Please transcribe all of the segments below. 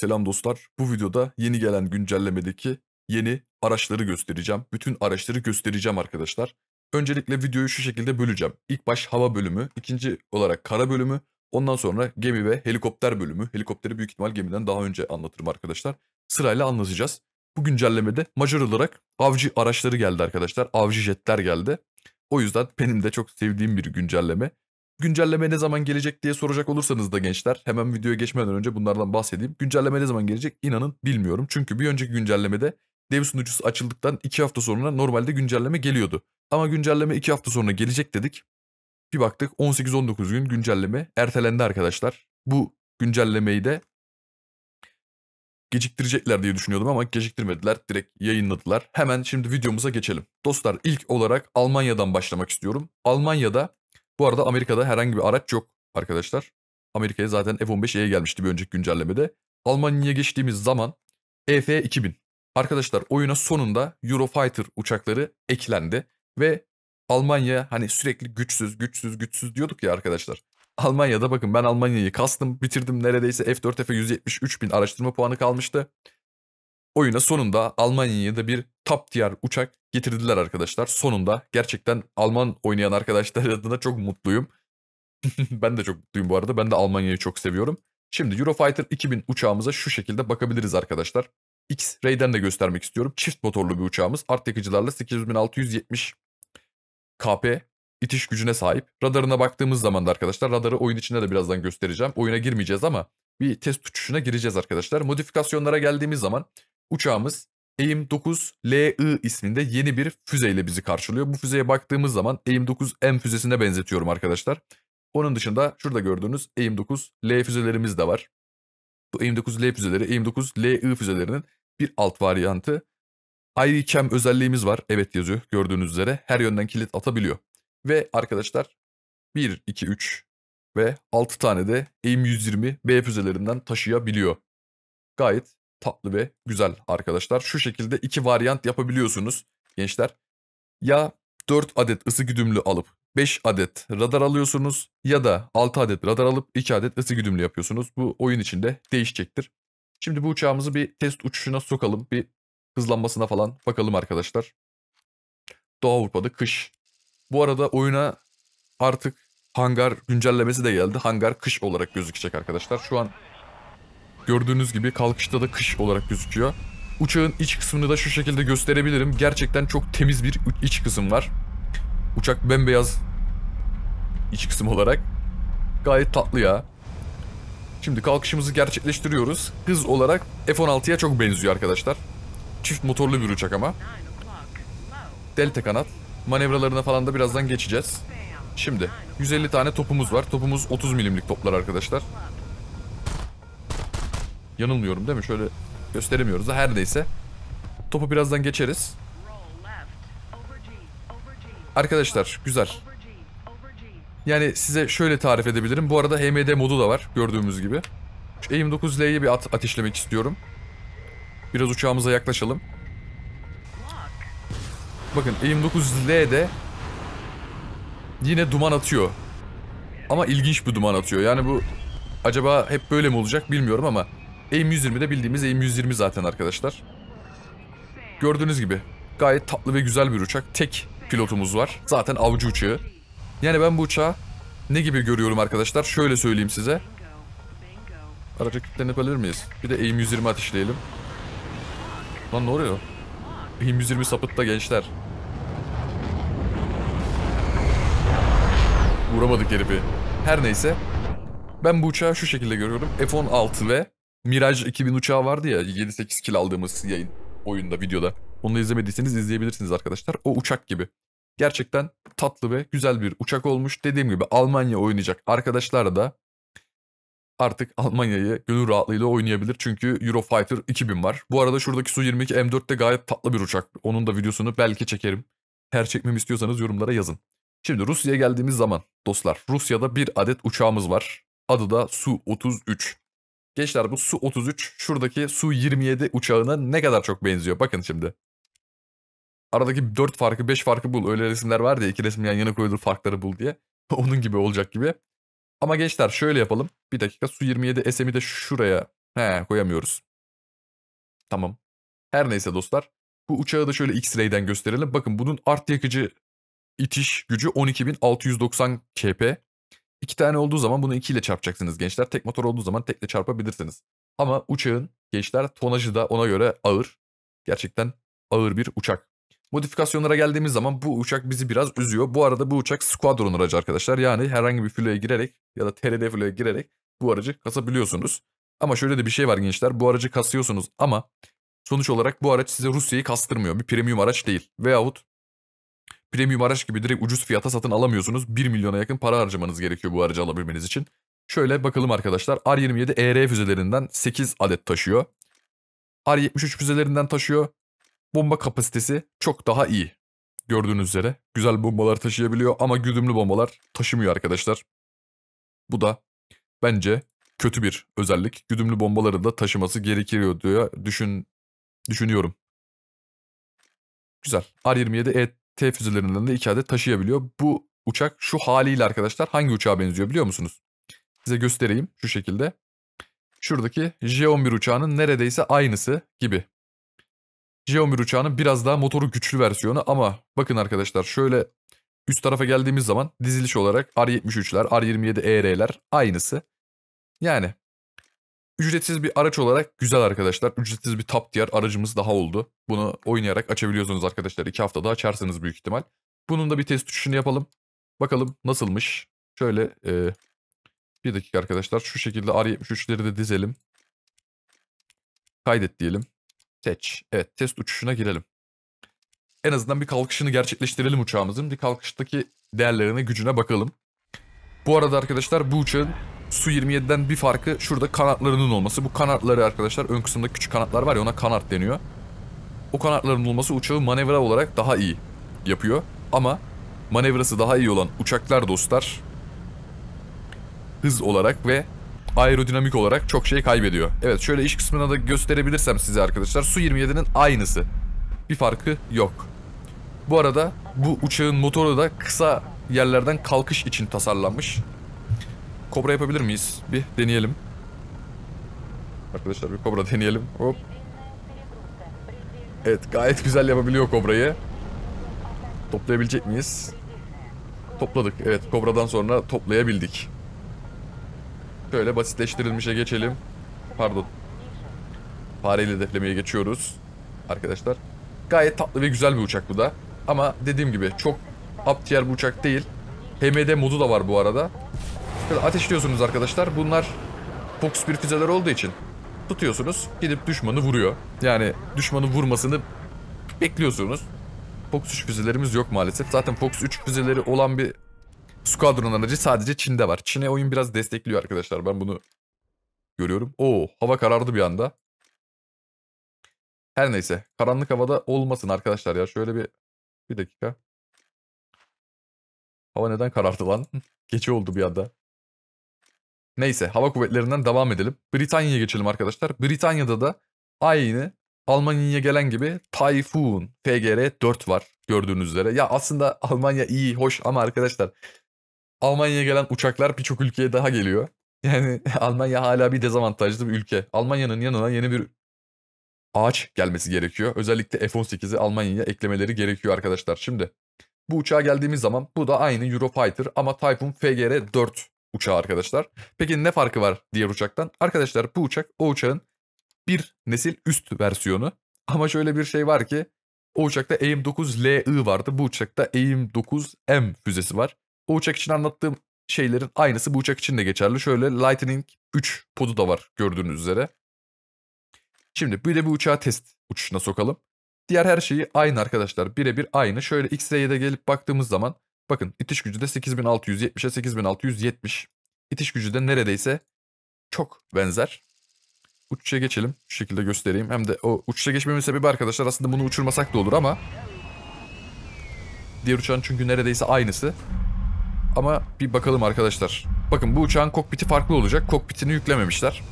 Selam dostlar. Bu videoda yeni gelen güncellemedeki yeni araçları göstereceğim. Bütün araçları göstereceğim arkadaşlar. Öncelikle videoyu şu şekilde böleceğim. İlk baş hava bölümü, ikinci olarak kara bölümü, ondan sonra gemi ve helikopter bölümü. Helikopteri büyük ihtimal gemiden daha önce anlatırım arkadaşlar. Sırayla anlatacağız. Bu güncellemede majör olarak avcı araçları geldi arkadaşlar. Avcı jetler geldi. O yüzden benim de çok sevdiğim bir güncelleme. Güncelleme ne zaman gelecek diye soracak olursanız da gençler hemen videoya geçmeden önce bunlardan bahsedeyim. Güncelleme ne zaman gelecek inanın bilmiyorum. Çünkü bir önceki güncellemede dev sunucusu açıldıktan 2 hafta sonra normalde güncelleme geliyordu. Ama güncelleme 2 hafta sonra gelecek dedik. Bir baktık 18-19 gün güncelleme ertelendi arkadaşlar. Bu güncellemeyi de geciktirecekler diye düşünüyordum ama geciktirmediler. Direkt yayınladılar. Hemen şimdi videomuza geçelim. Dostlar ilk olarak Almanya'dan başlamak istiyorum. Almanya'da bu arada Amerika'da herhangi bir araç yok arkadaşlar. Amerika'ya zaten f 15 e gelmişti bir önceki güncellemede. Almanya'ya geçtiğimiz zaman EF-2000. Arkadaşlar oyuna sonunda Eurofighter uçakları eklendi ve Almanya hani sürekli güçsüz güçsüz güçsüz diyorduk ya arkadaşlar. Almanya'da bakın ben Almanya'yı kastım bitirdim neredeyse F4 F'e 173 bin araştırma puanı kalmıştı. Oyuna sonunda Almanya'ya da bir top tier uçak getirdiler arkadaşlar. Sonunda gerçekten Alman oynayan arkadaşlar adına çok mutluyum. ben de çok mutluyum bu arada. Ben de Almanya'yı çok seviyorum. Şimdi Eurofighter 2000 uçağımıza şu şekilde bakabiliriz arkadaşlar. X-Ray'den de göstermek istiyorum. Çift motorlu bir uçağımız. Art yakıcılarla 8670 KP itiş gücüne sahip. Radarına baktığımız zaman da arkadaşlar radarı oyun içinde de birazdan göstereceğim. Oyuna girmeyeceğiz ama bir test uçuşuna gireceğiz arkadaşlar. Modifikasyonlara geldiğimiz zaman uçağımız AIM-9 LI isminde yeni bir füzeyle bizi karşılıyor. Bu füzeye baktığımız zaman AIM-9M füzesine benzetiyorum arkadaşlar. Onun dışında şurada gördüğünüz AIM-9 L füzelerimiz de var. Bu AIM-9 L füzeleri AIM-9 LI füzelerinin bir alt varyantı. IRCAM özelliğimiz var. Evet yazıyor gördüğünüz üzere. Her yönden kilit atabiliyor. Ve arkadaşlar 1, 2, 3 ve 6 tane de AIM-120 B füzelerinden taşıyabiliyor. Gayet tatlı ve güzel arkadaşlar. Şu şekilde iki varyant yapabiliyorsunuz gençler. Ya 4 adet ısı güdümlü alıp 5 adet radar alıyorsunuz ya da 6 adet radar alıp 2 adet ısı güdümlü yapıyorsunuz. Bu oyun içinde değişecektir. Şimdi bu uçağımızı bir test uçuşuna sokalım. Bir hızlanmasına falan bakalım arkadaşlar. Doğu Avrupa'da kış. Bu arada oyuna artık hangar güncellemesi de geldi. Hangar kış olarak gözükecek arkadaşlar. Şu an Gördüğünüz gibi kalkışta da kış olarak gözüküyor. Uçağın iç kısmını da şu şekilde gösterebilirim. Gerçekten çok temiz bir iç kısım var. Uçak bembeyaz iç kısım olarak. Gayet tatlı ya. Şimdi kalkışımızı gerçekleştiriyoruz. Hız olarak F-16'ya çok benziyor arkadaşlar. Çift motorlu bir uçak ama. Delta kanat. Manevralarına falan da birazdan geçeceğiz. Şimdi 150 tane topumuz var. Topumuz 30 milimlik toplar arkadaşlar. Yanılmıyorum değil mi? Şöyle gösteremiyoruz da her neyse. Topu birazdan geçeriz. Arkadaşlar güzel. Yani size şöyle tarif edebilirim. Bu arada HMD modu da var gördüğümüz gibi. Şu aim e 9L'yi bir at ateşlemek istiyorum. Biraz uçağımıza yaklaşalım. Bakın aim 9L de yine duman atıyor. Ama ilginç bir duman atıyor. Yani bu acaba hep böyle mi olacak bilmiyorum ama Aim 120 de bildiğimiz Aim 120 zaten arkadaşlar. Gördüğünüz gibi gayet tatlı ve güzel bir uçak. Tek pilotumuz var. Zaten avcı uçağı. Yani ben bu uçağı ne gibi görüyorum arkadaşlar? Şöyle söyleyeyim size. Araca alır mıyız Bir de Aim 120 ateşleyelim. Lan ne oluyor? Aim 120 sapıttı gençler. Vuramadık herifi. Her neyse. Ben bu uçağı şu şekilde görüyorum. F-16 ve Mirage 2000 uçağı vardı ya 7-8 kill aldığımız yayın oyunda videoda. Onu da izlemediyseniz izleyebilirsiniz arkadaşlar. O uçak gibi. Gerçekten tatlı ve güzel bir uçak olmuş. Dediğim gibi Almanya oynayacak arkadaşlar da artık Almanya'yı gönül rahatlığıyla oynayabilir. Çünkü Eurofighter 2000 var. Bu arada şuradaki Su-22 M4 de gayet tatlı bir uçak. Onun da videosunu belki çekerim. Her çekmemi istiyorsanız yorumlara yazın. Şimdi Rusya'ya geldiğimiz zaman dostlar Rusya'da bir adet uçağımız var. Adı da Su-33. Gençler bu Su-33 şuradaki Su-27 uçağına ne kadar çok benziyor. Bakın şimdi. Aradaki 4 farkı 5 farkı bul. Öyle resimler var diye iki resim yan yana koyulur farkları bul diye. Onun gibi olacak gibi. Ama gençler şöyle yapalım. Bir dakika Su-27 SM'i de şuraya He, koyamıyoruz. Tamam. Her neyse dostlar. Bu uçağı da şöyle X-Ray'den gösterelim. Bakın bunun art yakıcı itiş gücü 12.690 kp. İki tane olduğu zaman bunu ikiyle çarpacaksınız gençler. Tek motor olduğu zaman tekle çarpabilirsiniz. Ama uçağın gençler tonajı da ona göre ağır. Gerçekten ağır bir uçak. Modifikasyonlara geldiğimiz zaman bu uçak bizi biraz üzüyor. Bu arada bu uçak squadron aracı arkadaşlar. Yani herhangi bir filoya girerek ya da TRD filoya girerek bu aracı kasabiliyorsunuz. Ama şöyle de bir şey var gençler. Bu aracı kasıyorsunuz ama sonuç olarak bu araç size Rusya'yı kastırmıyor. Bir premium araç değil. Veyahut premium araç gibi direkt ucuz fiyata satın alamıyorsunuz. 1 milyona yakın para harcamanız gerekiyor bu aracı alabilmeniz için. Şöyle bakalım arkadaşlar. R27 ER füzelerinden 8 adet taşıyor. R73 füzelerinden taşıyor. Bomba kapasitesi çok daha iyi. Gördüğünüz üzere güzel bombalar taşıyabiliyor ama güdümlü bombalar taşımıyor arkadaşlar. Bu da bence kötü bir özellik. Güdümlü bombaları da taşıması gerekiyor diye düşün, düşünüyorum. Güzel. R27 E T füzelerinden de 2 adet taşıyabiliyor. Bu uçak şu haliyle arkadaşlar hangi uçağa benziyor biliyor musunuz? Size göstereyim şu şekilde. Şuradaki J-11 uçağının neredeyse aynısı gibi. J-11 uçağının biraz daha motoru güçlü versiyonu ama bakın arkadaşlar şöyle üst tarafa geldiğimiz zaman diziliş olarak R-73'ler, R-27 ER'ler aynısı. Yani Ücretsiz bir araç olarak güzel arkadaşlar. Ücretsiz bir tap tier aracımız daha oldu. Bunu oynayarak açabiliyorsunuz arkadaşlar. İki hafta daha açarsınız büyük ihtimal. Bunun da bir test uçuşunu yapalım. Bakalım nasılmış. Şöyle e, bir dakika arkadaşlar. Şu şekilde R73'leri de dizelim. Kaydet diyelim. Seç. Evet test uçuşuna girelim. En azından bir kalkışını gerçekleştirelim uçağımızın. Bir kalkıştaki değerlerine, gücüne bakalım. Bu arada arkadaşlar bu uçağın Su-27'den bir farkı şurada kanatlarının olması. Bu kanatları arkadaşlar ön kısımda küçük kanatlar var ya ona kanat deniyor. O kanatların olması uçağı manevra olarak daha iyi yapıyor. Ama manevrası daha iyi olan uçaklar dostlar hız olarak ve aerodinamik olarak çok şey kaybediyor. Evet şöyle iş kısmına da gösterebilirsem size arkadaşlar Su-27'nin aynısı. Bir farkı yok. Bu arada bu uçağın motoru da kısa yerlerden kalkış için tasarlanmış kobra yapabilir miyiz? Bir deneyelim. Arkadaşlar bir kobra deneyelim. Hop. Evet gayet güzel yapabiliyor kobrayı. Toplayabilecek miyiz? Topladık. Evet kobradan sonra toplayabildik. Şöyle basitleştirilmişe geçelim. Pardon. Fareyle hedeflemeye geçiyoruz. Arkadaşlar. Gayet tatlı ve güzel bir uçak bu da. Ama dediğim gibi çok up tier bir uçak değil. HMD modu da var bu arada ateşliyorsunuz arkadaşlar. Bunlar fokus bir füzeler olduğu için tutuyorsunuz. Gidip düşmanı vuruyor. Yani düşmanı vurmasını bekliyorsunuz. Fox 3 füzelerimiz yok maalesef. Zaten Fox 3 füzeleri olan bir squadron aracı sadece Çin'de var. Çin'e oyun biraz destekliyor arkadaşlar. Ben bunu görüyorum. Oo hava karardı bir anda. Her neyse. Karanlık havada olmasın arkadaşlar ya. Şöyle bir bir dakika. Hava neden karardı lan? Gece oldu bir anda. Neyse hava kuvvetlerinden devam edelim. Britanya'ya geçelim arkadaşlar. Britanya'da da aynı Almanya'ya gelen gibi Typhoon FGR 4 var gördüğünüz üzere. Ya aslında Almanya iyi, hoş ama arkadaşlar Almanya'ya gelen uçaklar birçok ülkeye daha geliyor. Yani Almanya hala bir dezavantajlı bir ülke. Almanya'nın yanına yeni bir ağaç gelmesi gerekiyor. Özellikle F-18'i Almanya'ya eklemeleri gerekiyor arkadaşlar. Şimdi bu uçağa geldiğimiz zaman bu da aynı Eurofighter ama Typhoon FGR 4 uçağı arkadaşlar. Peki ne farkı var diğer uçaktan? Arkadaşlar bu uçak o uçağın bir nesil üst versiyonu. Ama şöyle bir şey var ki o uçakta AIM-9LI e vardı. Bu uçakta AIM-9M e füzesi var. O uçak için anlattığım şeylerin aynısı bu uçak için de geçerli. Şöyle Lightning 3 podu da var gördüğünüz üzere. Şimdi bir de bu uçağı test uçuşuna sokalım. Diğer her şeyi aynı arkadaşlar. Birebir aynı. Şöyle X-Ray'e de gelip baktığımız zaman Bakın itiş gücü de 8670'e 8670. İtiş gücü de neredeyse çok benzer. Uçuşa geçelim. Şu şekilde göstereyim. Hem de o uçuşa geçmemin sebebi arkadaşlar aslında bunu uçurmasak da olur ama diğer uçağın çünkü neredeyse aynısı. Ama bir bakalım arkadaşlar. Bakın bu uçağın kokpiti farklı olacak. Kokpitini yüklememişler.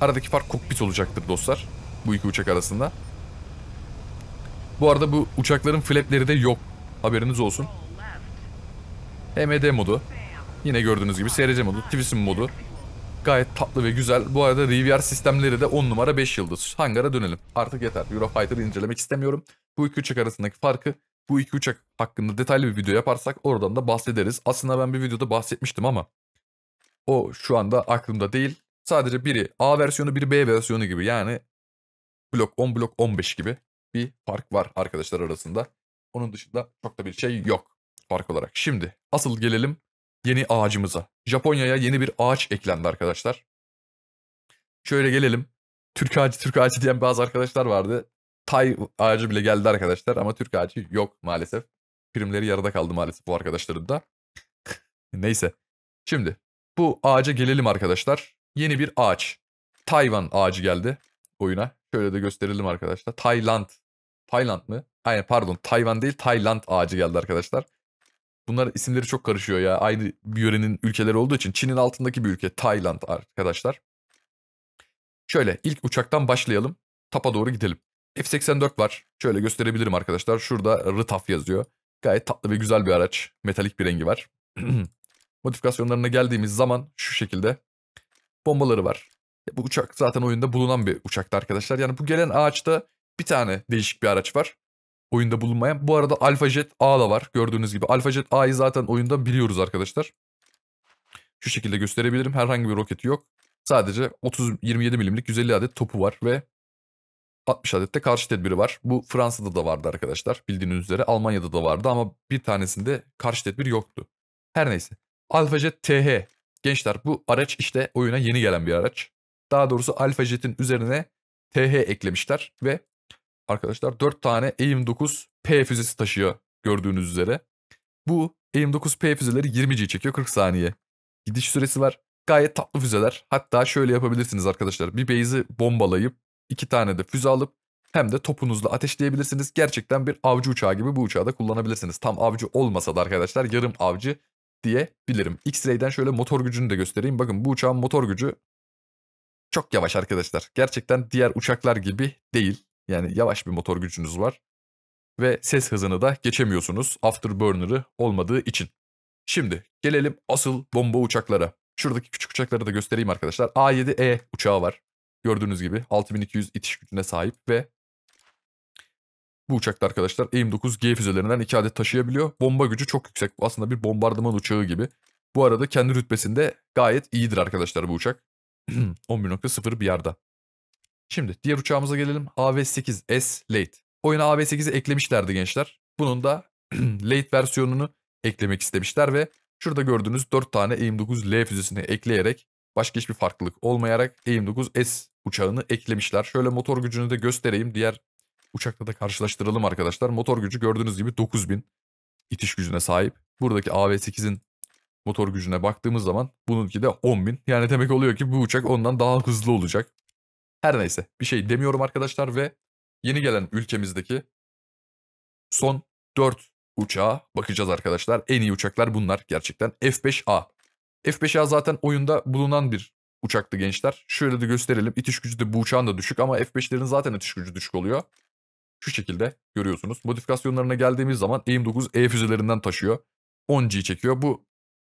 Aradaki fark kokpit olacaktır dostlar. Bu iki uçak arasında. Bu arada bu uçakların flapleri de yok. Haberiniz olsun. HMD modu. Yine gördüğünüz gibi SRC modu, Twisim modu. Gayet tatlı ve güzel. Bu arada Rivier sistemleri de 10 numara 5 yıldız. Hangara dönelim. Artık yeter. Eurofighter'ı incelemek istemiyorum. Bu iki uçak arasındaki farkı bu iki uçak hakkında detaylı bir video yaparsak oradan da bahsederiz. Aslında ben bir videoda bahsetmiştim ama o şu anda aklımda değil. Sadece biri A versiyonu biri B versiyonu gibi yani blok 10 blok 15 gibi bir fark var arkadaşlar arasında. Onun dışında çok da bir şey yok park olarak. Şimdi asıl gelelim yeni ağacımıza. Japonya'ya yeni bir ağaç eklendi arkadaşlar. Şöyle gelelim. Türk ağacı, Türk ağacı diyen bazı arkadaşlar vardı. Tay ağacı bile geldi arkadaşlar ama Türk ağacı yok maalesef. Primleri yarıda kaldı maalesef bu arkadaşların da. Neyse. Şimdi bu ağaca gelelim arkadaşlar. Yeni bir ağaç. Tayvan ağacı geldi oyuna. Şöyle de gösterelim arkadaşlar. Tayland. Tayland mı? Aynen pardon Tayvan değil Tayland ağacı geldi arkadaşlar. Bunlar isimleri çok karışıyor ya. Aynı bir yörenin ülkeleri olduğu için. Çin'in altındaki bir ülke Tayland arkadaşlar. Şöyle ilk uçaktan başlayalım. Tapa doğru gidelim. F-84 var. Şöyle gösterebilirim arkadaşlar. Şurada Rıtaf yazıyor. Gayet tatlı ve güzel bir araç. Metalik bir rengi var. Modifikasyonlarına geldiğimiz zaman şu şekilde bombaları var. E, bu uçak zaten oyunda bulunan bir uçaktı arkadaşlar. Yani bu gelen ağaçta bir tane değişik bir araç var oyunda bulunmayan. Bu arada Jet A da var gördüğünüz gibi. Jet A'yı zaten oyunda biliyoruz arkadaşlar. Şu şekilde gösterebilirim. Herhangi bir roketi yok. Sadece 30 27 milimlik 150 adet topu var ve 60 adet de karşı tedbiri var. Bu Fransa'da da vardı arkadaşlar. Bildiğiniz üzere Almanya'da da vardı ama bir tanesinde karşı tedbir yoktu. Her neyse. Jet TH. Gençler bu araç işte oyuna yeni gelen bir araç. Daha doğrusu Jet'in üzerine TH eklemişler ve arkadaşlar 4 tane AIM-9 e P füzesi taşıyor gördüğünüz üzere. Bu AIM-9P e füzeleri 20G çekiyor 40 saniye. Gidiş süresi var. Gayet tatlı füzeler. Hatta şöyle yapabilirsiniz arkadaşlar. Bir base'i bombalayıp iki tane de füze alıp hem de topunuzla ateşleyebilirsiniz. Gerçekten bir avcı uçağı gibi bu uçağı da kullanabilirsiniz. Tam avcı olmasa da arkadaşlar yarım avcı diyebilirim. X-Ray'den şöyle motor gücünü de göstereyim. Bakın bu uçağın motor gücü çok yavaş arkadaşlar. Gerçekten diğer uçaklar gibi değil. Yani yavaş bir motor gücünüz var. Ve ses hızını da geçemiyorsunuz afterburner'ı olmadığı için. Şimdi gelelim asıl bomba uçaklara. Şuradaki küçük uçakları da göstereyim arkadaşlar. A7E uçağı var. Gördüğünüz gibi 6200 itiş gücüne sahip ve bu uçakta arkadaşlar AIM-9G füzelerinden 2 adet taşıyabiliyor. Bomba gücü çok yüksek. Aslında bir bombardıman uçağı gibi. Bu arada kendi rütbesinde gayet iyidir arkadaşlar bu uçak. 11.0 bir yerde. Şimdi diğer uçağımıza gelelim. AV8S Late. Oyuna AV8'i eklemişlerdi gençler. Bunun da Late versiyonunu eklemek istemişler ve şurada gördüğünüz 4 tane AIM-9L füzesini ekleyerek başka hiçbir farklılık olmayarak AIM-9S uçağını eklemişler. Şöyle motor gücünü de göstereyim. Diğer uçakla da karşılaştıralım arkadaşlar. Motor gücü gördüğünüz gibi 9000 itiş gücüne sahip. Buradaki AV8'in motor gücüne baktığımız zaman bununki de 10.000. Yani demek oluyor ki bu uçak ondan daha hızlı olacak. Her neyse bir şey demiyorum arkadaşlar ve yeni gelen ülkemizdeki son 4 uçağa bakacağız arkadaşlar. En iyi uçaklar bunlar gerçekten. F5A. F5A zaten oyunda bulunan bir uçaktı gençler. Şöyle de gösterelim. itiş gücü de bu uçağın da düşük ama F5'lerin zaten itiş gücü düşük oluyor. Şu şekilde görüyorsunuz. Modifikasyonlarına geldiğimiz zaman AIM 9 E füzelerinden taşıyor. 10G çekiyor. Bu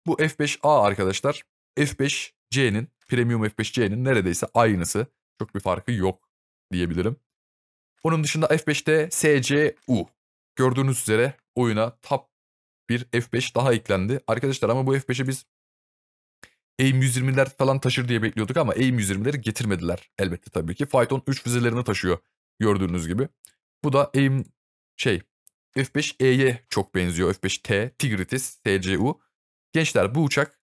bu F5A arkadaşlar F5C'nin Premium F5C'nin neredeyse aynısı. Çok bir farkı yok diyebilirim. Onun dışında F5'te SCU. Gördüğünüz üzere oyuna top bir F5 daha eklendi. Arkadaşlar ama bu F5'i biz AIM 120'ler falan taşır diye bekliyorduk ama AIM 120'leri getirmediler elbette tabii ki. Python 3 füzelerini taşıyor gördüğünüz gibi. Bu da AIM şey F5E'ye çok benziyor. F5T, Tigritis, TCU. Gençler bu uçak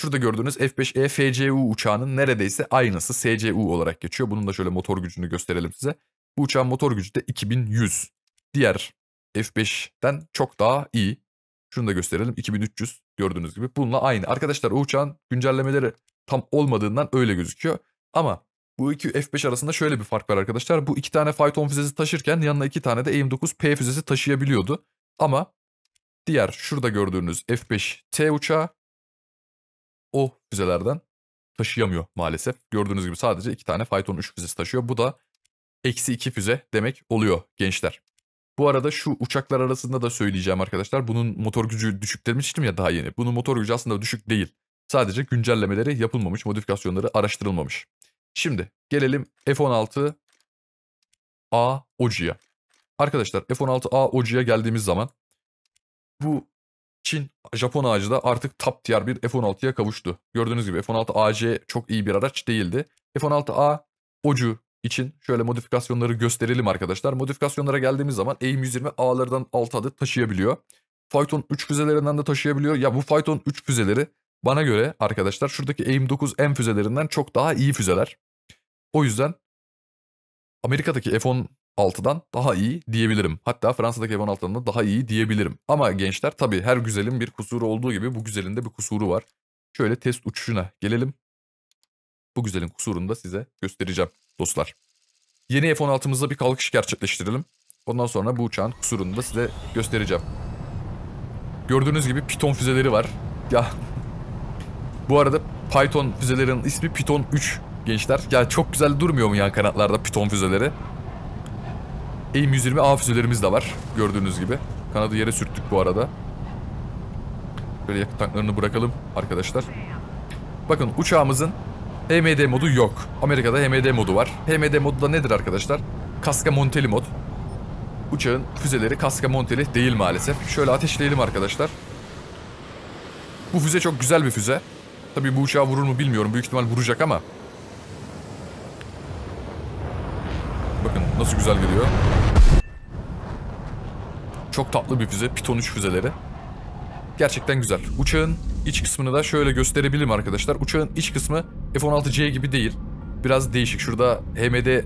Şurada gördüğünüz F5E FCU uçağının neredeyse aynısı SCU olarak geçiyor. Bunun da şöyle motor gücünü gösterelim size. Bu uçağın motor gücü de 2100. Diğer F5'ten çok daha iyi. Şunu da gösterelim 2300 gördüğünüz gibi. Bununla aynı. Arkadaşlar o uçağın güncellemeleri tam olmadığından öyle gözüküyor. Ama bu iki F5 arasında şöyle bir fark var arkadaşlar. Bu iki tane Phaeton füzesi taşırken yanına iki tane de AIM-9P e füzesi taşıyabiliyordu. Ama diğer şurada gördüğünüz F5T uçağı o füzelerden taşıyamıyor maalesef. Gördüğünüz gibi sadece iki tane Python 3 füzesi taşıyor. Bu da eksi iki füze demek oluyor gençler. Bu arada şu uçaklar arasında da söyleyeceğim arkadaşlar. Bunun motor gücü düşük demiştim ya daha yeni. Bunun motor gücü aslında düşük değil. Sadece güncellemeleri yapılmamış, modifikasyonları araştırılmamış. Şimdi gelelim F-16 A Ocu'ya. Arkadaşlar F-16A Ocu'ya geldiğimiz zaman bu Çin, Japon ağacı da artık top tier bir F-16'ya kavuştu. Gördüğünüz gibi F-16 AC çok iyi bir araç değildi. F-16A Ocu için şöyle modifikasyonları gösterelim arkadaşlar. Modifikasyonlara geldiğimiz zaman AIM-120 A'lardan 6 adet taşıyabiliyor. Python 3 füzelerinden de taşıyabiliyor. Ya bu Python 3 füzeleri bana göre arkadaşlar şuradaki AIM-9M füzelerinden çok daha iyi füzeler. O yüzden Amerika'daki F-10 6'dan daha iyi diyebilirim. Hatta Fransa'daki F-16'dan da daha iyi diyebilirim. Ama gençler tabii her güzelin bir kusuru olduğu gibi bu güzelin de bir kusuru var. Şöyle test uçuşuna gelelim. Bu güzelin kusurunu da size göstereceğim dostlar. Yeni F-16'mızla bir kalkış gerçekleştirelim. Ondan sonra bu uçağın kusurunu da size göstereceğim. Gördüğünüz gibi Python füzeleri var. Ya bu arada Python füzelerin ismi Python 3 gençler. Ya çok güzel durmuyor mu yan kanatlarda Python füzeleri? Eğim 120A füzelerimiz de var. Gördüğünüz gibi. Kanadı yere sürttük bu arada. Böyle yakıt tanklarını bırakalım arkadaşlar. Bakın uçağımızın HMD modu yok. Amerika'da HMD modu var. HMD modu da nedir arkadaşlar? Kaska monteli mod. Uçağın füzeleri kaska monteli değil maalesef. Şöyle ateşleyelim arkadaşlar. Bu füze çok güzel bir füze. Tabii bu uçağı vurur mu bilmiyorum. Büyük ihtimal vuracak ama. Bakın nasıl güzel gidiyor. Çok tatlı bir füze. Piton 3 füzeleri. Gerçekten güzel. Uçağın iç kısmını da şöyle gösterebilirim arkadaşlar. Uçağın iç kısmı F-16C gibi değil. Biraz değişik. Şurada HMD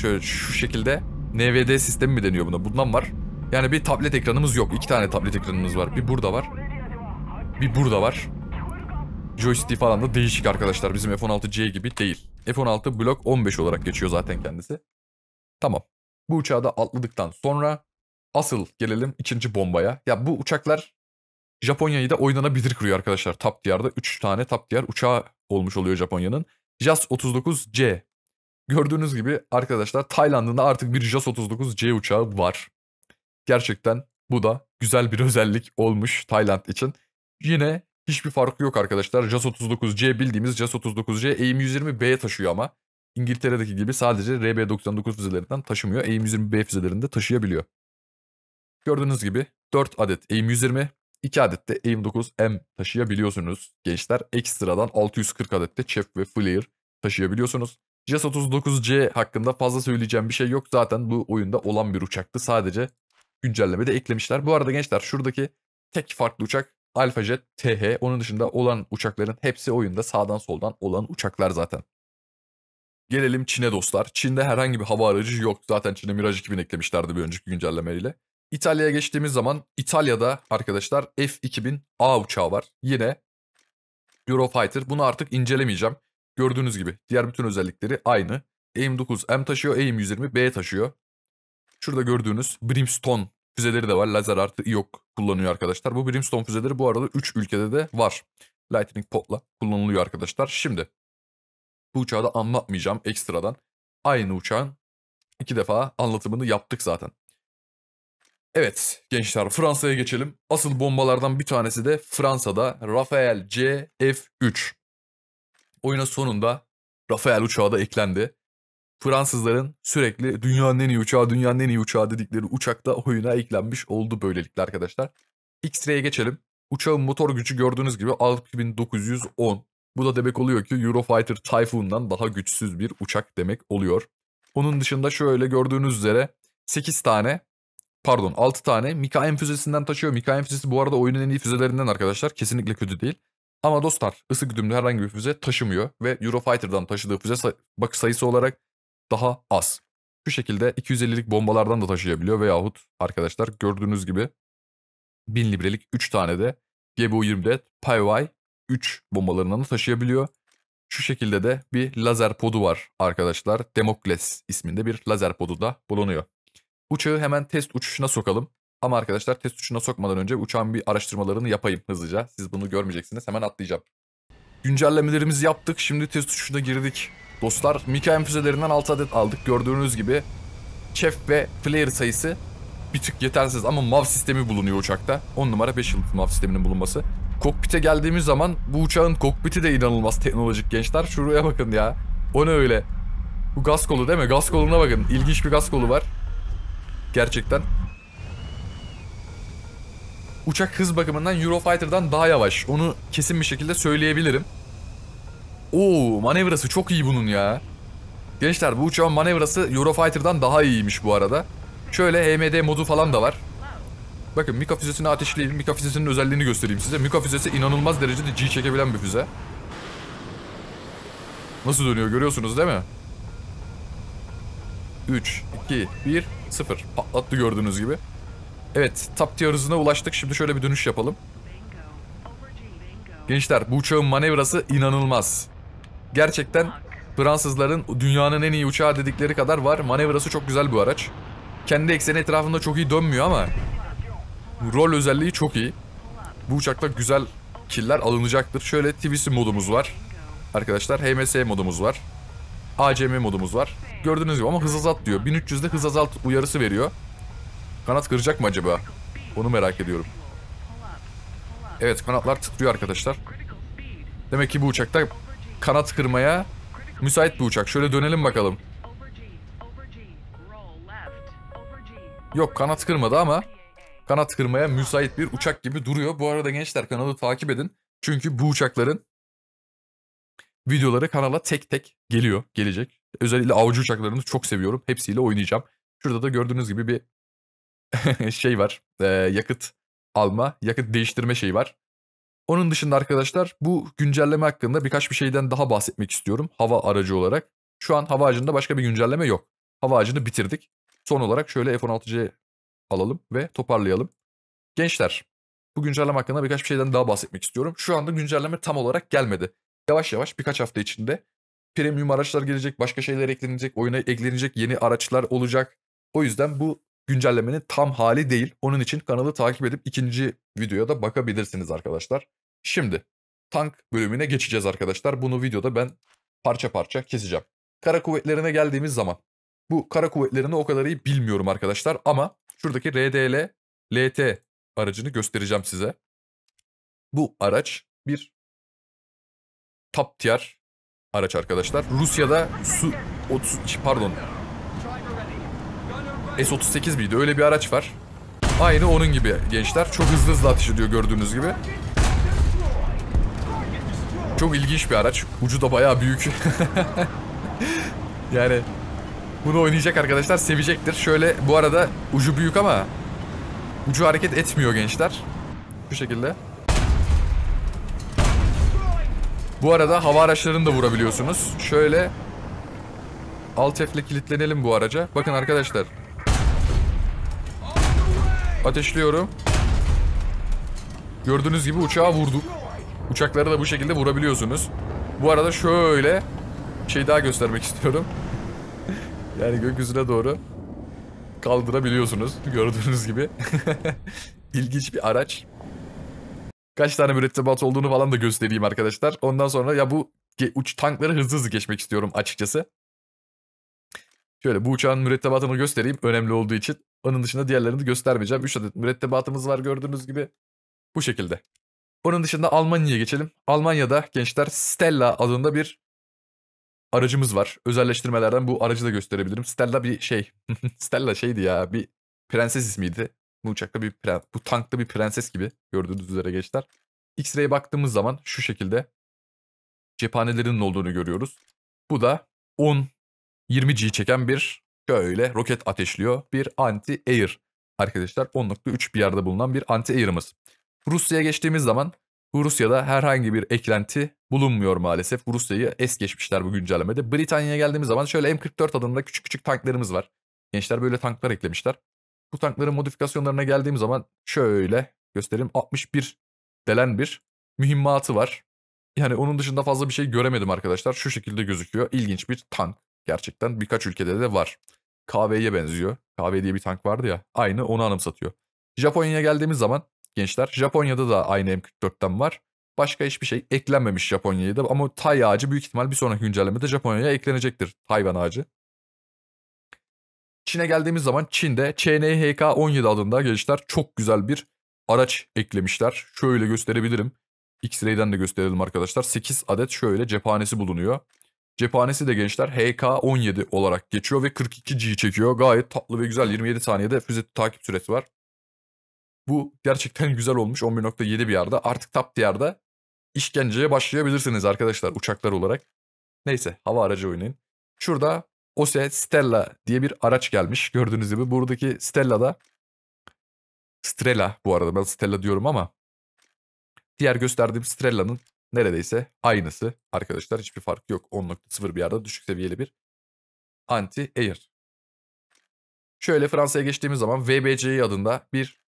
şöyle şu şekilde NVD sistemi mi deniyor buna? Bundan var. Yani bir tablet ekranımız yok. İki tane tablet ekranımız var. Bir burada var. Bir burada var. Joystick falan da değişik arkadaşlar. Bizim F-16C gibi değil. F-16 Block 15 olarak geçiyor zaten kendisi. Tamam. Bu uçağı da atladıktan sonra Asıl gelelim ikinci bombaya. Ya bu uçaklar Japonya'yı da oynanabilir kuruyor arkadaşlar. Tap diyarda 3 tane tap diyar uçağı olmuş oluyor Japonya'nın. JAS 39C. Gördüğünüz gibi arkadaşlar Tayland'ın da artık bir JAS 39C uçağı var. Gerçekten bu da güzel bir özellik olmuş Tayland için. Yine hiçbir farkı yok arkadaşlar. JAS 39C bildiğimiz JAS 39C AIM 120 b taşıyor ama İngiltere'deki gibi sadece RB99 füzelerinden taşımıyor. AIM 120B füzelerinde taşıyabiliyor. Gördüğünüz gibi 4 adet AIM 120, 2 adet de AIM 9M taşıyabiliyorsunuz gençler. Ekstradan 640 adet de chef ve flare taşıyabiliyorsunuz. JAS 39C hakkında fazla söyleyeceğim bir şey yok. Zaten bu oyunda olan bir uçaktı. Sadece güncelleme de eklemişler. Bu arada gençler şuradaki tek farklı uçak Alfa Jet TH. Onun dışında olan uçakların hepsi oyunda sağdan soldan olan uçaklar zaten. Gelelim Çin'e dostlar. Çin'de herhangi bir hava aracı yok. Zaten Çin'e Mirage 2000 eklemişlerdi bir önceki güncellemeyle. İtalya'ya geçtiğimiz zaman İtalya'da arkadaşlar F-2000A uçağı var. Yine Eurofighter. Bunu artık incelemeyeceğim. Gördüğünüz gibi diğer bütün özellikleri aynı. AIM-9 M taşıyor, AIM-120 B taşıyor. Şurada gördüğünüz Brimstone füzeleri de var. Lazer artı yok kullanıyor arkadaşlar. Bu Brimstone füzeleri bu arada 3 ülkede de var. Lightning potla kullanılıyor arkadaşlar. Şimdi bu uçağı da anlatmayacağım ekstradan. Aynı uçağın iki defa anlatımını yaptık zaten. Evet gençler Fransa'ya geçelim. Asıl bombalardan bir tanesi de Fransa'da Rafael CF3. Oyuna sonunda Rafael uçağı da eklendi. Fransızların sürekli dünyanın en iyi uçağı, dünyanın en iyi uçağı dedikleri uçakta oyuna eklenmiş oldu böylelikle arkadaşlar. X-Ray'e geçelim. Uçağın motor gücü gördüğünüz gibi 6910. Bu da demek oluyor ki Eurofighter Typhoon'dan daha güçsüz bir uçak demek oluyor. Onun dışında şöyle gördüğünüz üzere 8 tane pardon 6 tane Mikaem füzesinden taşıyor. Mikaem füzesi bu arada oyunun en iyi füzelerinden arkadaşlar. Kesinlikle kötü değil. Ama dostlar ısı güdümlü herhangi bir füze taşımıyor ve Eurofighter'dan taşıdığı füze say bak sayısı olarak daha az. Şu şekilde 250'lik bombalardan da taşıyabiliyor veyahut arkadaşlar gördüğünüz gibi 1000 librelik 3 tane de GBU-20'de Pyway 3 bombalarından da taşıyabiliyor. Şu şekilde de bir lazer podu var arkadaşlar. Demokles isminde bir lazer podu da bulunuyor. Uçağı hemen test uçuşuna sokalım. Ama arkadaşlar test uçuşuna sokmadan önce uçağın bir araştırmalarını yapayım hızlıca. Siz bunu görmeyeceksiniz hemen atlayacağım. Güncellemelerimizi yaptık şimdi test uçuşuna girdik. Dostlar Mikael füzelerinden 6 adet aldık gördüğünüz gibi. Chef ve Flare sayısı bir tık yetersiz ama MAV sistemi bulunuyor uçakta. 10 numara 5 yıllık MAV sisteminin bulunması. Kokpite geldiğimiz zaman bu uçağın kokpiti de inanılmaz teknolojik gençler. Şuraya bakın ya. O ne öyle? Bu gaz kolu değil mi? Gaz koluna bakın. İlginç bir gaz kolu var. Gerçekten. Uçak hız bakımından Eurofighter'dan daha yavaş. Onu kesin bir şekilde söyleyebilirim. Oo manevrası çok iyi bunun ya. Gençler bu uçağın manevrası Eurofighter'dan daha iyiymiş bu arada. Şöyle HMD e modu falan da var. Bakın Mika füzesini ateşleyelim. Mika füzesinin özelliğini göstereyim size. Mika füzesi inanılmaz derecede G çekebilen bir füze. Nasıl dönüyor görüyorsunuz değil mi? 3, 2, 1, 0. Patlattı gördüğünüz gibi. Evet, tap tier hızına ulaştık. Şimdi şöyle bir dönüş yapalım. Gençler, bu uçağın manevrası inanılmaz. Gerçekten Fransızların dünyanın en iyi uçağı dedikleri kadar var. Manevrası çok güzel bu araç. Kendi ekseni etrafında çok iyi dönmüyor ama rol özelliği çok iyi. Bu uçakta güzel killer alınacaktır. Şöyle TVC modumuz var. Arkadaşlar HMS modumuz var. ACM modumuz var. Gördüğünüz gibi ama hız azalt diyor. 1300'de hız azalt uyarısı veriyor. Kanat kıracak mı acaba? Onu merak ediyorum. Evet kanatlar titriyor arkadaşlar. Demek ki bu uçakta kanat kırmaya müsait bir uçak. Şöyle dönelim bakalım. Yok kanat kırmadı ama kanat kırmaya müsait bir uçak gibi duruyor. Bu arada gençler kanalı takip edin. Çünkü bu uçakların videoları kanala tek tek geliyor, gelecek. Özellikle avcı uçaklarını çok seviyorum. Hepsiyle oynayacağım. Şurada da gördüğünüz gibi bir şey var. E, yakıt alma, yakıt değiştirme şeyi var. Onun dışında arkadaşlar bu güncelleme hakkında birkaç bir şeyden daha bahsetmek istiyorum hava aracı olarak. Şu an hava aracında başka bir güncelleme yok. Hava aracını bitirdik. Son olarak şöyle F-16C alalım ve toparlayalım. Gençler bu güncelleme hakkında birkaç bir şeyden daha bahsetmek istiyorum. Şu anda güncelleme tam olarak gelmedi yavaş yavaş birkaç hafta içinde premium araçlar gelecek, başka şeyler eklenecek, oyuna eklenecek yeni araçlar olacak. O yüzden bu güncellemenin tam hali değil. Onun için kanalı takip edip ikinci videoya da bakabilirsiniz arkadaşlar. Şimdi tank bölümüne geçeceğiz arkadaşlar. Bunu videoda ben parça parça keseceğim. Kara kuvvetlerine geldiğimiz zaman bu kara kuvvetlerini o kadar iyi bilmiyorum arkadaşlar ama şuradaki RDL LT aracını göstereceğim size. Bu araç bir top tier araç arkadaşlar. Rusya'da Su 30 pardon. S-38 miydi? Öyle bir araç var. Aynı onun gibi gençler. Çok hızlı hızlı ateş ediyor gördüğünüz gibi. Çok ilginç bir araç. Ucu da bayağı büyük. yani bunu oynayacak arkadaşlar sevecektir. Şöyle bu arada ucu büyük ama ucu hareket etmiyor gençler. Bu şekilde. Bu arada hava araçlarını da vurabiliyorsunuz. Şöyle alt F'le kilitlenelim bu araca. Bakın arkadaşlar. Ateşliyorum. Gördüğünüz gibi uçağa vurduk. Uçakları da bu şekilde vurabiliyorsunuz. Bu arada şöyle şey daha göstermek istiyorum. yani gökyüzüne doğru kaldırabiliyorsunuz gördüğünüz gibi. İlginç bir araç kaç tane mürettebat olduğunu falan da göstereyim arkadaşlar. Ondan sonra ya bu uç tankları hızlı hızlı geçmek istiyorum açıkçası. Şöyle bu uçağın mürettebatını göstereyim önemli olduğu için. Onun dışında diğerlerini de göstermeyeceğim. 3 adet mürettebatımız var gördüğünüz gibi. Bu şekilde. Onun dışında Almanya'ya geçelim. Almanya'da gençler Stella adında bir aracımız var. Özelleştirmelerden bu aracı da gösterebilirim. Stella bir şey. Stella şeydi ya bir prenses ismiydi. Bu uçakta bir prens, bu tankta bir prenses gibi gördüğünüz üzere gençler. X-ray'e baktığımız zaman şu şekilde cephanelerinin olduğunu görüyoruz. Bu da 10 20G çeken bir şöyle roket ateşliyor bir anti-air arkadaşlar 10.3 bir yerde bulunan bir anti-air'ımız. Rusya'ya geçtiğimiz zaman Rusya'da herhangi bir eklenti bulunmuyor maalesef. Rusya'yı es geçmişler bu güncellemede. Britanya'ya geldiğimiz zaman şöyle M44 adında küçük küçük tanklarımız var. Gençler böyle tanklar eklemişler. Bu tankların modifikasyonlarına geldiğim zaman şöyle göstereyim. 61 delen bir mühimmatı var. Yani onun dışında fazla bir şey göremedim arkadaşlar. Şu şekilde gözüküyor. İlginç bir tank gerçekten. Birkaç ülkede de var. KV'ye benziyor. KV diye bir tank vardı ya. Aynı onu anımsatıyor. Japonya'ya geldiğimiz zaman gençler Japonya'da da aynı M44'ten var. Başka hiçbir şey eklenmemiş Japonya'ya da ama Tay ağacı büyük ihtimal bir sonraki güncellemede Japonya'ya eklenecektir Tayvan ağacı. Çin'e geldiğimiz zaman Çin'de CNHK 17 adında gençler çok güzel bir araç eklemişler. Şöyle gösterebilirim. X-Ray'den de gösterelim arkadaşlar. 8 adet şöyle cephanesi bulunuyor. Cephanesi de gençler HK-17 olarak geçiyor ve 42G çekiyor. Gayet tatlı ve güzel 27 saniyede füze takip süresi var. Bu gerçekten güzel olmuş 11.7 bir yerde. Artık tap diyarda işkenceye başlayabilirsiniz arkadaşlar uçaklar olarak. Neyse hava aracı oynayın. Şurada Ose Stella diye bir araç gelmiş. Gördüğünüz gibi buradaki Stella da Strela bu arada ben Stella diyorum ama diğer gösterdiğim Strella'nın neredeyse aynısı arkadaşlar. Hiçbir fark yok. 10.0 bir yerde düşük seviyeli bir anti-air. Şöyle Fransa'ya geçtiğimiz zaman VBC adında bir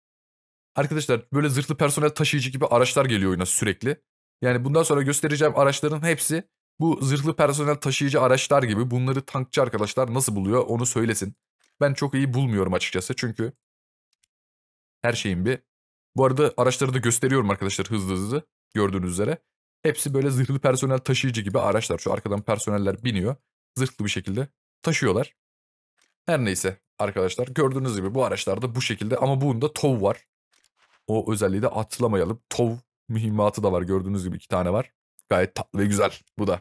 arkadaşlar böyle zırhlı personel taşıyıcı gibi araçlar geliyor oyuna sürekli. Yani bundan sonra göstereceğim araçların hepsi bu zırhlı personel taşıyıcı araçlar gibi bunları tankçı arkadaşlar nasıl buluyor onu söylesin. Ben çok iyi bulmuyorum açıkçası çünkü her şeyin bir. Bu arada araçları da gösteriyorum arkadaşlar hızlı hızlı gördüğünüz üzere. Hepsi böyle zırhlı personel taşıyıcı gibi araçlar. Şu arkadan personeller biniyor. Zırhlı bir şekilde taşıyorlar. Her neyse arkadaşlar gördüğünüz gibi bu araçlarda bu şekilde ama bunda tov var. O özelliği de atlamayalım. Tov mühimmatı da var gördüğünüz gibi iki tane var. Gayet tatlı ve güzel bu da.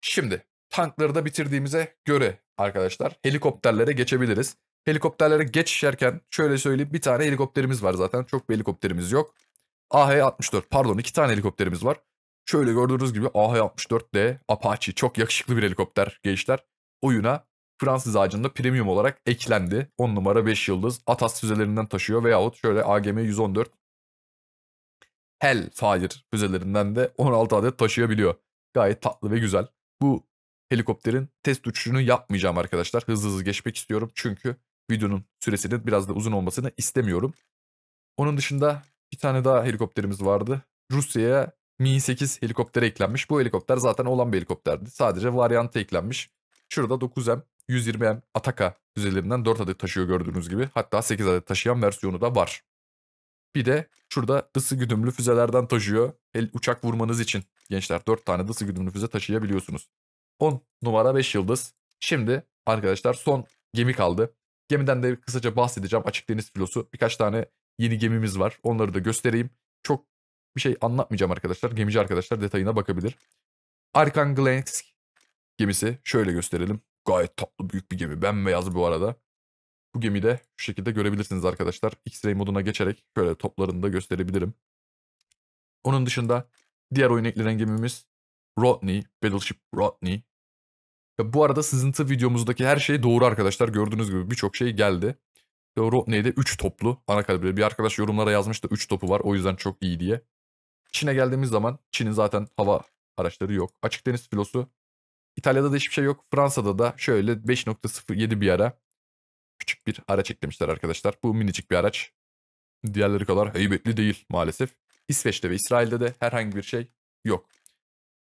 Şimdi tankları da bitirdiğimize göre arkadaşlar helikopterlere geçebiliriz. Helikopterlere geçişerken şöyle söyleyeyim bir tane helikopterimiz var zaten. Çok bir helikopterimiz yok. AH-64 pardon iki tane helikopterimiz var. Şöyle gördüğünüz gibi AH-64D Apache çok yakışıklı bir helikopter gençler. Oyuna Fransız ağacında premium olarak eklendi. 10 numara 5 yıldız Atas füzelerinden taşıyor veyahut şöyle AGM-114 Hellfire füzelerinden de 16 adet taşıyabiliyor. Gayet tatlı ve güzel. Bu helikopterin test uçuşunu yapmayacağım arkadaşlar. Hızlı hızlı geçmek istiyorum çünkü videonun süresinin biraz da uzun olmasını istemiyorum. Onun dışında bir tane daha helikopterimiz vardı. Rusya'ya Mi-8 helikoptere eklenmiş. Bu helikopter zaten olan bir helikopterdi. Sadece varyantı eklenmiş. Şurada 9M, 120M Ataka füzelerinden 4 adet taşıyor gördüğünüz gibi. Hatta 8 adet taşıyan versiyonu da var. Bir de şurada ısı güdümlü füzelerden taşıyor. El, uçak vurmanız için gençler 4 tane ısı güdümlü füze taşıyabiliyorsunuz. 10 numara 5 yıldız. Şimdi arkadaşlar son gemi kaldı. Gemiden de kısaca bahsedeceğim. Açık deniz filosu. Birkaç tane yeni gemimiz var. Onları da göstereyim. Çok bir şey anlatmayacağım arkadaşlar. Gemici arkadaşlar detayına bakabilir. Arkhangelsk gemisi. Şöyle gösterelim. Gayet tatlı büyük bir gemi. Bembeyaz bu arada. Bu gemiyi de şu şekilde görebilirsiniz arkadaşlar. X-Ray moduna geçerek şöyle toplarını da gösterebilirim. Onun dışında diğer oyun eklenen gemimiz Rodney, Battleship Rodney. Ya bu arada sızıntı videomuzdaki her şey doğru arkadaşlar. Gördüğünüz gibi birçok şey geldi. Rodney'de 3 toplu ana kalibre. Bir arkadaş yorumlara yazmış da 3 topu var. O yüzden çok iyi diye. Çin'e geldiğimiz zaman Çin'in zaten hava araçları yok. Açık deniz filosu. İtalya'da da hiçbir şey yok. Fransa'da da şöyle 5.07 bir ara küçük bir araç eklemişler arkadaşlar. Bu minicik bir araç. Diğerleri kadar heybetli değil maalesef. İsveç'te ve İsrail'de de herhangi bir şey yok.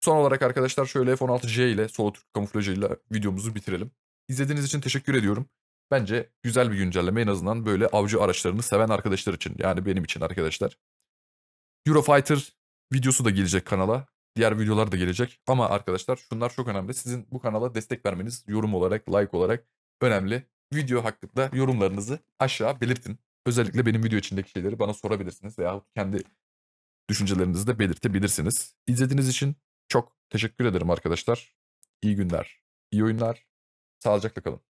Son olarak arkadaşlar şöyle f 16 j ile Solo Türk kamuflajıyla videomuzu bitirelim. İzlediğiniz için teşekkür ediyorum. Bence güzel bir güncelleme en azından böyle avcı araçlarını seven arkadaşlar için. Yani benim için arkadaşlar. Eurofighter videosu da gelecek kanala. Diğer videolar da gelecek. Ama arkadaşlar şunlar çok önemli. Sizin bu kanala destek vermeniz yorum olarak, like olarak önemli video hakkında yorumlarınızı aşağı belirtin. Özellikle benim video içindeki şeyleri bana sorabilirsiniz veya kendi düşüncelerinizi de belirtebilirsiniz. İzlediğiniz için çok teşekkür ederim arkadaşlar. İyi günler, iyi oyunlar. Sağlıcakla kalın.